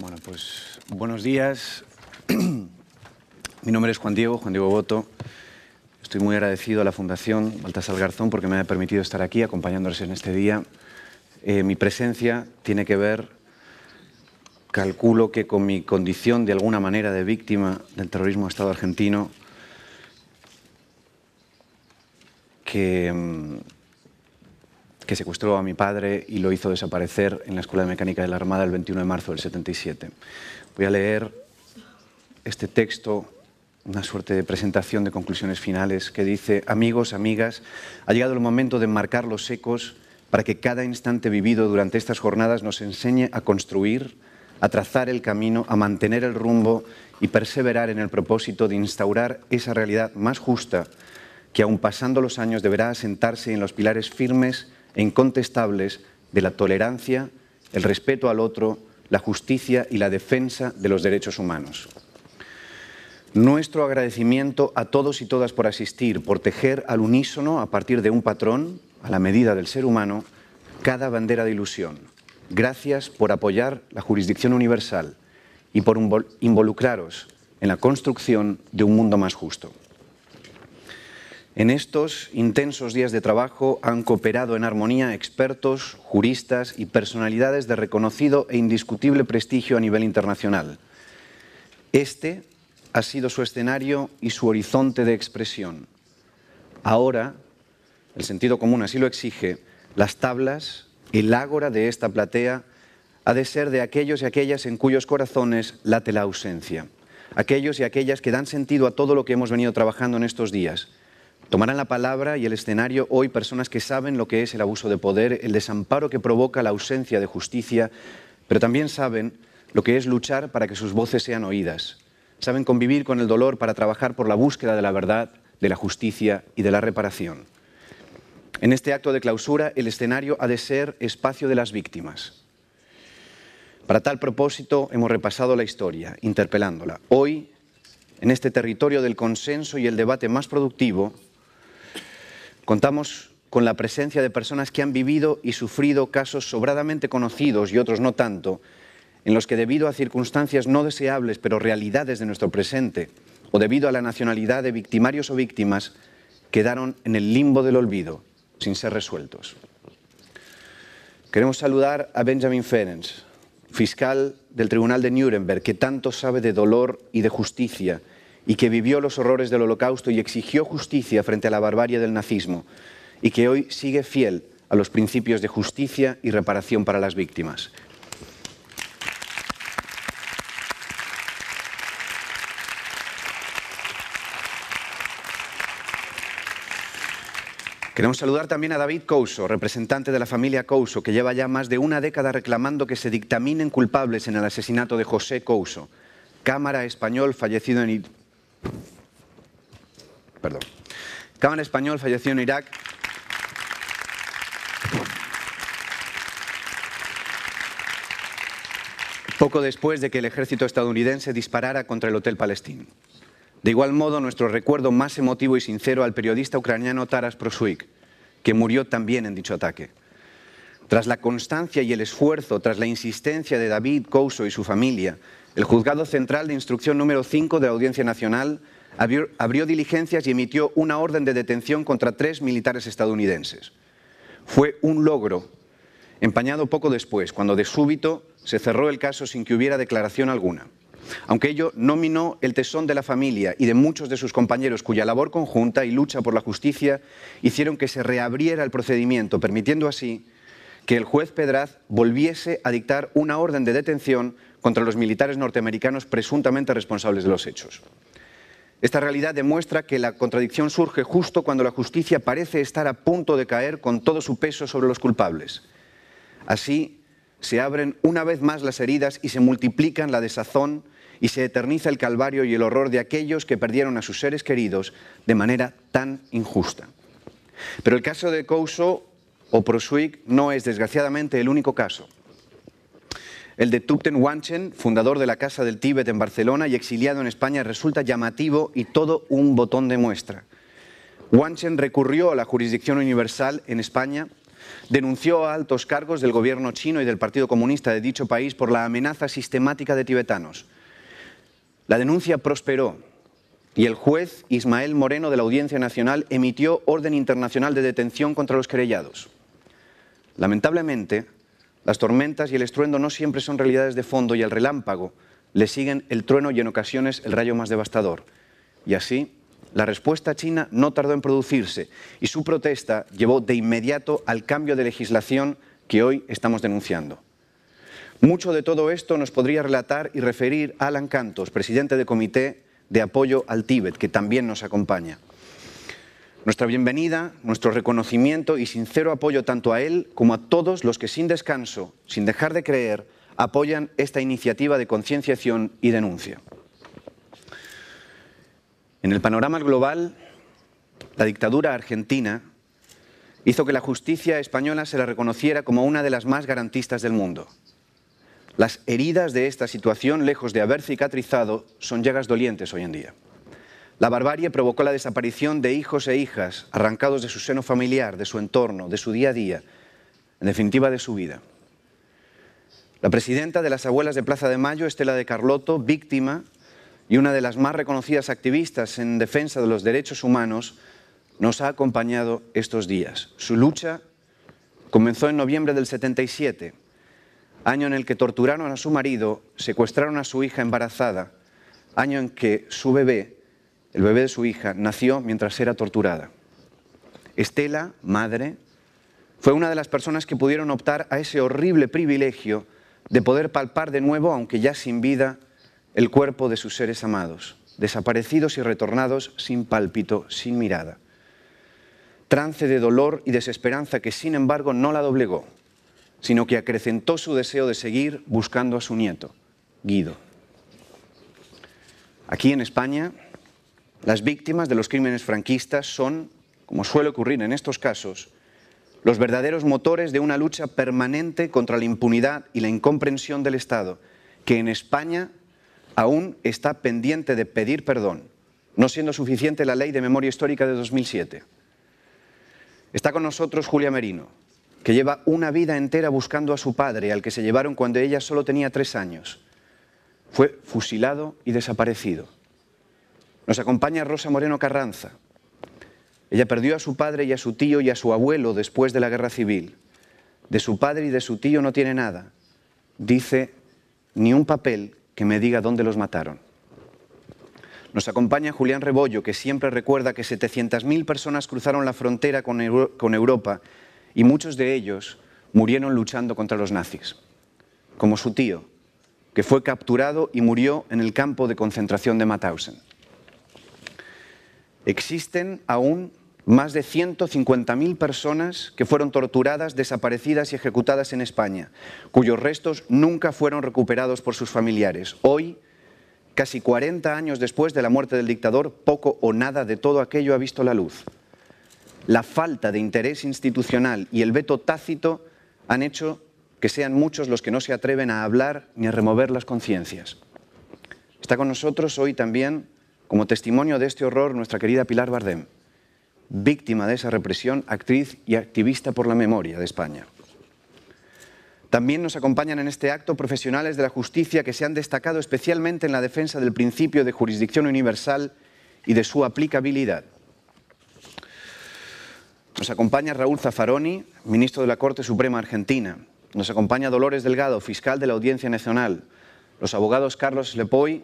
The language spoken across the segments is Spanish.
Bueno, pues buenos días. Mi nombre es Juan Diego, Juan Diego Boto. Estoy muy agradecido a la Fundación Baltasar Garzón porque me ha permitido estar aquí acompañándoles en este día. Eh, mi presencia tiene que ver, calculo que con mi condición de alguna manera de víctima del terrorismo de Estado argentino, que mm, que secuestró a mi padre y lo hizo desaparecer en la Escuela de Mecánica de la Armada el 21 de marzo del 77. Voy a leer este texto una suerte de presentación de conclusiones finales que dice, amigos, amigas, ha llegado el momento de marcar los ecos para que cada instante vivido durante estas jornadas nos enseñe a construir, a trazar el camino, a mantener el rumbo y perseverar en el propósito de instaurar esa realidad más justa que aun pasando los años deberá asentarse en los pilares firmes e incontestables de la tolerancia, el respeto al otro, la justicia y la defensa de los derechos humanos. Nuestro agradecimiento a todos y todas por asistir, por tejer al unísono, a partir de un patrón, a la medida del ser humano, cada bandera de ilusión. Gracias por apoyar la jurisdicción universal y por involucraros en la construcción de un mundo más justo. En estos intensos días de trabajo han cooperado en armonía expertos, juristas y personalidades de reconocido e indiscutible prestigio a nivel internacional. Este ha sido su escenario y su horizonte de expresión. Ahora, el sentido común así lo exige, las tablas, el ágora de esta platea ha de ser de aquellos y aquellas en cuyos corazones late la ausencia, aquellos y aquellas que dan sentido a todo lo que hemos venido trabajando en estos días Tomarán la palabra y el escenario hoy personas que saben lo que es el abuso de poder, el desamparo que provoca la ausencia de justicia, pero también saben lo que es luchar para que sus voces sean oídas. Saben convivir con el dolor para trabajar por la búsqueda de la verdad, de la justicia y de la reparación. En este acto de clausura, el escenario ha de ser espacio de las víctimas. Para tal propósito, hemos repasado la historia, interpelándola. Hoy, en este territorio del consenso y el debate más productivo, Contamos con la presencia de personas que han vivido y sufrido casos sobradamente conocidos y otros no tanto, en los que debido a circunstancias no deseables pero realidades de nuestro presente, o debido a la nacionalidad de victimarios o víctimas, quedaron en el limbo del olvido, sin ser resueltos. Queremos saludar a Benjamin Ferenc, fiscal del Tribunal de Nuremberg, que tanto sabe de dolor y de justicia y que vivió los horrores del holocausto y exigió justicia frente a la barbarie del nazismo, y que hoy sigue fiel a los principios de justicia y reparación para las víctimas. Queremos saludar también a David Couso, representante de la familia Couso, que lleva ya más de una década reclamando que se dictaminen culpables en el asesinato de José Couso, cámara español fallecido en Perdón. Cámara español falleció en Irak. Poco después de que el ejército estadounidense disparara contra el Hotel Palestino. De igual modo, nuestro recuerdo más emotivo y sincero al periodista ucraniano Taras Prosuik, que murió también en dicho ataque. Tras la constancia y el esfuerzo, tras la insistencia de David Couso y su familia, el Juzgado Central de Instrucción número 5 de la Audiencia Nacional abrió, diligencias y emitió una orden de detención contra tres militares estadounidenses. Fue un logro, empañado poco después, cuando de súbito se cerró el caso sin que hubiera declaración alguna. Aunque ello no minó el tesón de la familia y de muchos de sus compañeros cuya labor conjunta y lucha por la justicia hicieron que se reabriera el procedimiento, permitiendo así que el juez Pedraz volviese a dictar una orden de detención contra los militares norteamericanos presuntamente responsables de los hechos. Esta realidad demuestra que la contradicción surge justo cuando la justicia parece estar a punto de caer con todo su peso sobre los culpables. Así se abren una vez más las heridas y se multiplican la desazón y se eterniza el calvario y el horror de aquellos que perdieron a sus seres queridos de manera tan injusta. Pero el caso de Couso o no es desgraciadamente el único caso. El de Tupten Wanchen, fundador de la Casa del Tíbet en Barcelona y exiliado en España, resulta llamativo y todo un botón de muestra. Wanchen recurrió a la jurisdicción universal en España, denunció a altos cargos del gobierno chino y del Partido Comunista de dicho país por la amenaza sistemática de tibetanos. La denuncia prosperó y el juez Ismael Moreno de la Audiencia Nacional emitió orden internacional de detención contra los querellados. Lamentablemente, las tormentas y el estruendo no siempre son realidades de fondo y al relámpago le siguen el trueno y en ocasiones el rayo más devastador. Y así, la respuesta china no tardó en producirse y su protesta llevó de inmediato al cambio de legislación que hoy estamos denunciando. Mucho de todo esto nos podría relatar y referir Alan Cantos, presidente del Comité de Apoyo al Tíbet, que también nos acompaña. Nuestra bienvenida, nuestro reconocimiento y sincero apoyo tanto a él como a todos los que sin descanso, sin dejar de creer, apoyan esta iniciativa de concienciación y denuncia. En el panorama global, la dictadura argentina hizo que la justicia española se la reconociera como una de las más garantistas del mundo. Las heridas de esta situación, lejos de haber cicatrizado, son llagas dolientes hoy en día. La barbarie provocó la desaparición de hijos e hijas arrancados de su seno familiar, de su entorno, de su día a día, en definitiva de su vida. La presidenta de las abuelas de Plaza de Mayo, Estela de Carlotto, víctima y una de las más reconocidas activistas en defensa de los derechos humanos, nos ha acompañado estos días. Su lucha comenzó en noviembre del 77, año en el que torturaron a su marido, secuestraron a su hija embarazada, año en que su bebé el bebé de su hija, nació mientras era torturada. Estela, madre, fue una de las personas que pudieron optar a ese horrible privilegio de poder palpar de nuevo, aunque ya sin vida, el cuerpo de sus seres amados, desaparecidos y retornados sin pálpito, sin mirada. Trance de dolor y desesperanza que sin embargo no la doblegó, sino que acrecentó su deseo de seguir buscando a su nieto, Guido. Aquí en España, las víctimas de los crímenes franquistas son, como suele ocurrir en estos casos, los verdaderos motores de una lucha permanente contra la impunidad y la incomprensión del Estado, que en España aún está pendiente de pedir perdón, no siendo suficiente la ley de memoria histórica de 2007. Está con nosotros Julia Merino, que lleva una vida entera buscando a su padre, al que se llevaron cuando ella solo tenía tres años. Fue fusilado y desaparecido. Nos acompaña Rosa Moreno Carranza. Ella perdió a su padre y a su tío y a su abuelo después de la guerra civil. De su padre y de su tío no tiene nada. Dice, ni un papel que me diga dónde los mataron. Nos acompaña Julián Rebollo, que siempre recuerda que 700.000 personas cruzaron la frontera con, Europa y muchos de ellos murieron luchando contra los nazis, como su tío, que fue capturado y murió en el campo de concentración de Mauthausen existen aún más de 150.000 personas que fueron torturadas, desaparecidas y ejecutadas en España, cuyos restos nunca fueron recuperados por sus familiares. Hoy, casi 40 años después de la muerte del dictador, poco o nada de todo aquello ha visto la luz. La falta de interés institucional y el veto tácito han hecho que sean muchos los que no se atreven a hablar ni a remover las conciencias. Está con nosotros hoy también como testimonio de este horror, nuestra querida Pilar Bardem, víctima de esa represión, actriz y activista por la memoria de España. También nos acompañan en este acto profesionales de la justicia que se han destacado especialmente en la defensa del principio de jurisdicción universal y de su aplicabilidad. Nos acompaña Raúl zafaroni ministro de la Corte Suprema Argentina. Nos acompaña Dolores Delgado, fiscal de la Audiencia Nacional. Los abogados Carlos Lepoy,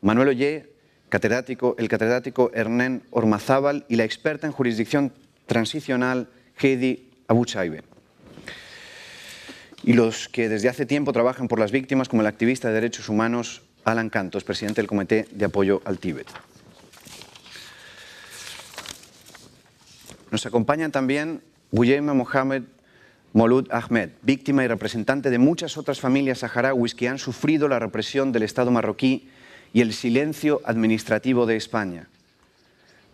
Manuel Ollé, catedrático, el catedrático Hernán Ormazábal y la experta en jurisdicción transicional Heidi Abuchaibe. Y los que desde hace tiempo trabajan por las víctimas, como el activista de derechos humanos Alan Cantos, presidente del Comité de Apoyo al Tíbet. Nos acompañan también Guillermo Mohamed Molud Ahmed, víctima y representante de muchas otras familias saharauis que han sufrido la represión del Estado marroquí y el silencio administrativo de España.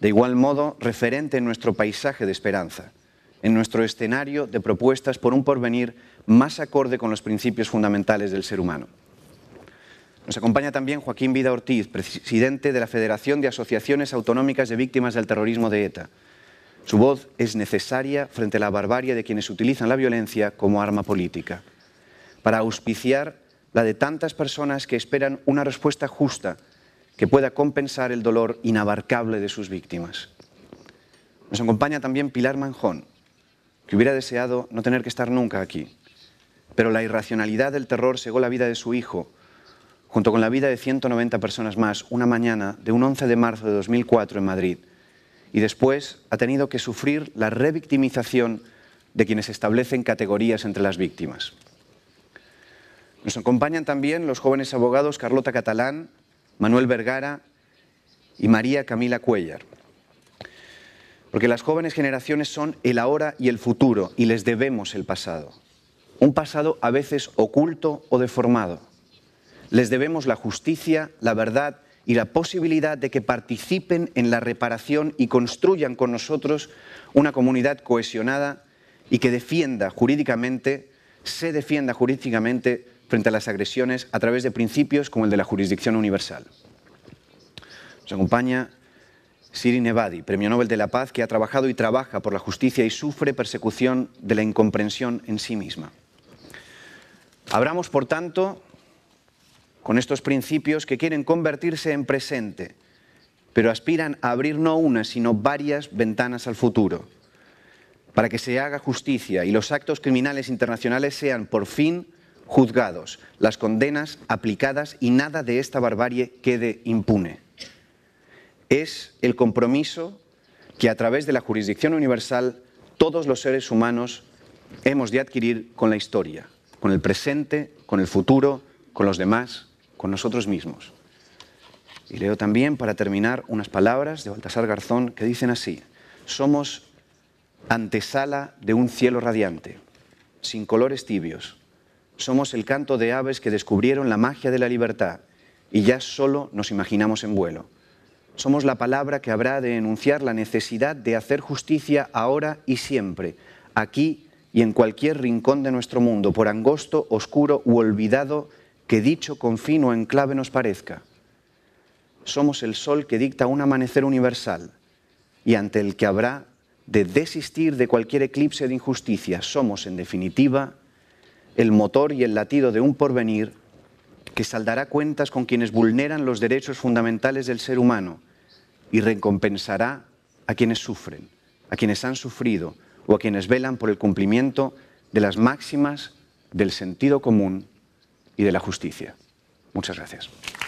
De igual modo, referente en nuestro paisaje de esperanza, en nuestro escenario de propuestas por un porvenir más acorde con los principios fundamentales del ser humano. Nos acompaña también Joaquín Vida Ortiz, presidente de la Federación de Asociaciones Autonómicas de Víctimas del Terrorismo de ETA. Su voz es necesaria frente a la barbarie de quienes utilizan la violencia como arma política para auspiciar la de tantas personas que esperan una respuesta justa que pueda compensar el dolor inabarcable de sus víctimas. Nos acompaña también Pilar Manjón, que hubiera deseado no tener que estar nunca aquí, pero la irracionalidad del terror cegó la vida de su hijo, junto con la vida de 190 personas más, una mañana de un 11 de marzo de 2004 en Madrid, y después ha tenido que sufrir la revictimización de quienes establecen categorías entre las víctimas. Nos acompañan también los jóvenes abogados Carlota Catalán, Manuel Vergara y María Camila Cuellar. Porque las jóvenes generaciones son el ahora y el futuro y les debemos el pasado. Un pasado a veces oculto o deformado. Les debemos la justicia, la verdad y la posibilidad de que participen en la reparación y construyan con nosotros una comunidad cohesionada y que defienda jurídicamente, se defienda jurídicamente frente a las agresiones a través de principios como el de la jurisdicción universal. Nos acompaña Siri Nevadi, Premio Nobel de la Paz, que ha trabajado y trabaja por la justicia y sufre persecución de la incomprensión en sí misma. Abramos, por tanto, con estos principios que quieren convertirse en presente, pero aspiran a abrir no una, sino varias ventanas al futuro, para que se haga justicia y los actos criminales internacionales sean, por fin, juzgados, las condenas aplicadas y nada de esta barbarie quede impune. Es el compromiso que a través de la jurisdicción universal todos los seres humanos hemos de adquirir con la historia, con el presente, con el futuro, con los demás, con nosotros mismos. Y leo también, para terminar, unas palabras de Baltasar Garzón que dicen así, somos antesala de un cielo radiante, sin colores tibios, somos el canto de aves que descubrieron la magia de la libertad y ya solo nos imaginamos en vuelo. Somos la palabra que habrá de enunciar la necesidad de hacer justicia ahora y siempre, aquí y en cualquier rincón de nuestro mundo, por angosto, oscuro u olvidado que dicho confino o enclave nos parezca. Somos el sol que dicta un amanecer universal y ante el que habrá de desistir de cualquier eclipse de injusticia. Somos, en definitiva, el motor y el latido de un porvenir que saldará cuentas con quienes vulneran los derechos fundamentales del ser humano y recompensará a quienes sufren, a quienes han sufrido o a quienes velan por el cumplimiento de las máximas del sentido común y de la justicia. Muchas gracias.